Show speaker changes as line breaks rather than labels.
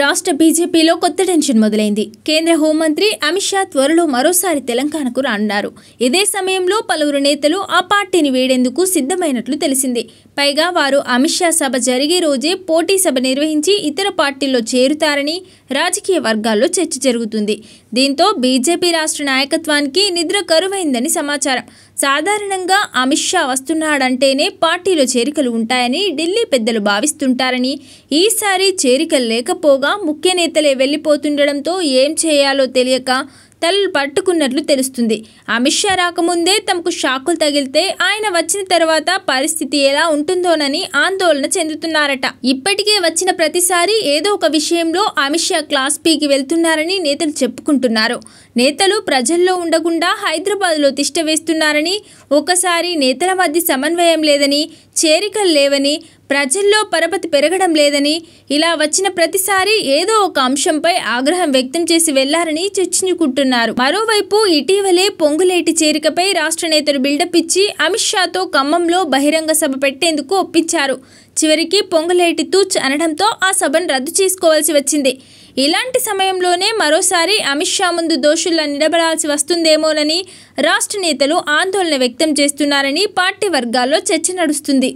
రాష్ట్ర బీజేపీలో కొత్త టెన్షన్ మొదలైంది కేంద్ర హోంమంత్రి అమిత్ షా త్వరలో మరోసారి తెలంగాణకు రానున్నారు ఇదే సమయంలో పలువురు నేతలు ఆ పార్టీని వేడేందుకు సిద్ధమైనట్లు తెలిసింది పైగా వారు అమిత్ షా సభ జరిగే రోజే పోటీ సభ నిర్వహించి ఇతర పార్టీల్లో చేరుతారని రాజకీయ వర్గాల్లో చర్చ జరుగుతుంది దీంతో బీజేపీ రాష్ట్ర నాయకత్వానికి నిద్ర కరువైందని సమాచారం సాధారణంగా అమిత్ షా వస్తున్నాడంటేనే పార్టీలో చేరికలు ఉంటాయని ఢిల్లీ పెద్దలు భావిస్తుంటారని ఈసారి చేరికలు లేకపోగా ముఖ్య నేతలే వెళ్ళిపోతుండడంతో ఏం చేయాలో తెలియక తలలు పట్టుకున్నట్లు తెలుస్తుంది అమిత్ షా రాకముందే తమకు షాకులు తగిలితే ఆయన వచ్చిన తర్వాత పరిస్థితి ఎలా ఉంటుందోనని ఆందోళన చెందుతున్నారట ఇప్పటికే వచ్చిన ప్రతిసారి ఏదో ఒక విషయంలో అమిత్ షా క్లాస్ పీకి వెళ్తున్నారని నేతలు చెప్పుకుంటున్నారు నేతలు ప్రజల్లో ఉండకుండా హైదరాబాద్లో తిష్టవేస్తున్నారని ఒకసారి నేతల మధ్య సమన్వయం లేదని చేరికలు లేవని ప్రజల్లో పరపతి పెరగడం లేదని ఇలా వచ్చిన ప్రతిసారి ఏదో ఒక అంశంపై ఆగ్రహం వ్యక్తం చేసి వెళ్లారని చర్చించుకుంటున్నారు మరోవైపు ఇటీవలే పొంగులేటి చేరికపై రాష్ట్ర నేతలు బిల్డప్ ఇచ్చి అమిత్ షాతో ఖమ్మంలో బహిరంగ సభ పెట్టేందుకు ఒప్పించారు చివరికి పొంగులేటి తూచ్ అనడంతో ఆ సభను రద్దు చేసుకోవాల్సి వచ్చింది ఇలాంటి సమయంలోనే మరోసారి అమిత్ షా ముందు దోషుల్లా నిలబడాల్సి వస్తుందేమోనని రాష్ట్ర నేతలు ఆందోళన వ్యక్తం చేస్తున్నారని పార్టీ వర్గాల్లో చర్చ నడుస్తుంది